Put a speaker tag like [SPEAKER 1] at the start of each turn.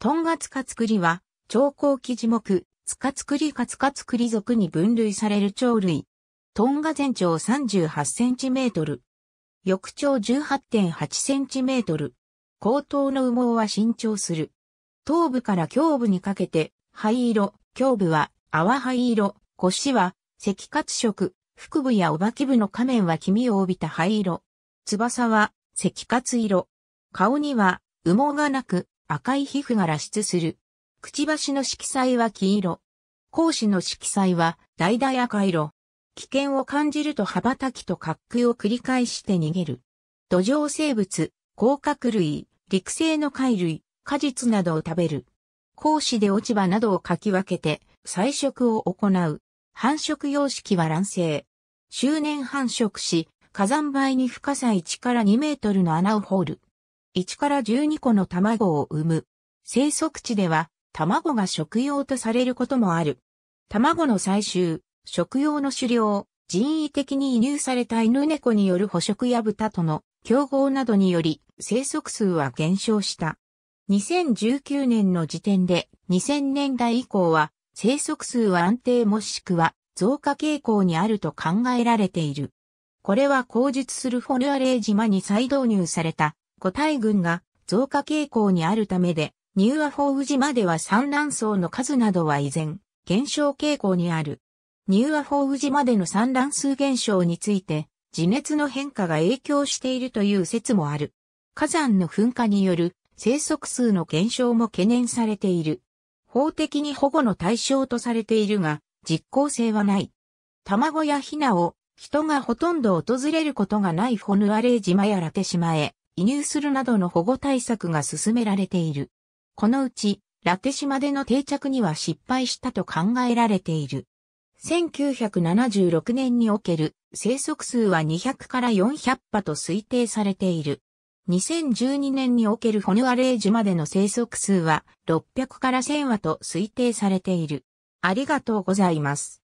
[SPEAKER 1] トンガツカツクリは、長高基樹目、ツカツクリかツカツクリ属に分類される鳥類。トンガ全長3 8トル。翼長1 8 8トル。後頭の羽毛は伸長する。頭部から胸部にかけて、灰色、胸部は淡灰色、腰は赤褐色、腹部やおばき部の仮面は黄身を帯びた灰色。翼は赤褐色。顔には羽毛がなく、赤い皮膚が露出する。くちばしの色彩は黄色。講師の色彩は橙赤色。危険を感じると羽ばたきと滑空を繰り返して逃げる。土壌生物、甲殻類、陸生の貝類、果実などを食べる。講師で落ち葉などをかき分けて、採食を行う。繁殖様式は卵生。周年繁殖し、火山灰に深さ1から2メートルの穴を掘る。1から12個の卵を産む。生息地では卵が食用とされることもある。卵の採集、食用の狩猟、人為的に移入された犬猫による捕食や豚との競合などにより生息数は減少した。2019年の時点で2000年代以降は生息数は安定もしくは増加傾向にあると考えられている。これは口述するフォルアレー島に再導入された個体群が増加傾向にあるためで、ニューアフォウジまでは産卵層の数などは依然、減少傾向にある。ニューアフォウジまでの産卵数減少について、地熱の変化が影響しているという説もある。火山の噴火による生息数の減少も懸念されている。法的に保護の対象とされているが、実効性はない。卵やヒナを人がほとんど訪れることがないホヌアレー島やラテ島へ移入するなどの保護対策が進められている。このうち、ラテ島での定着には失敗したと考えられている。1976年における生息数は200から400羽と推定されている。2012年におけるホヌアレージュまでの生息数は600から1000羽と推定されている。ありがとうございます。